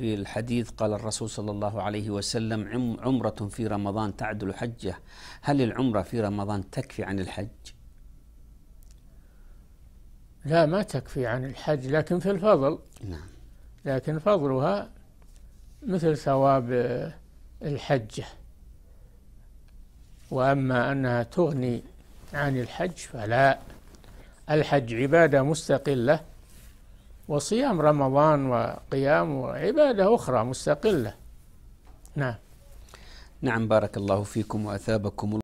في الحديث قال الرسول صلى الله عليه وسلم عمرة في رمضان تعدل حجة هل العمرة في رمضان تكفي عن الحج؟ لا ما تكفي عن الحج لكن في الفضل نعم لكن فضلها مثل ثواب آه، الحجة وأما أنها تغني عن الحج فلا الحج عبادة مستقلة وصيام رمضان وقيام عبادة أخرى مستقلة نعم نعم بارك الله فيكم وأثابكم الله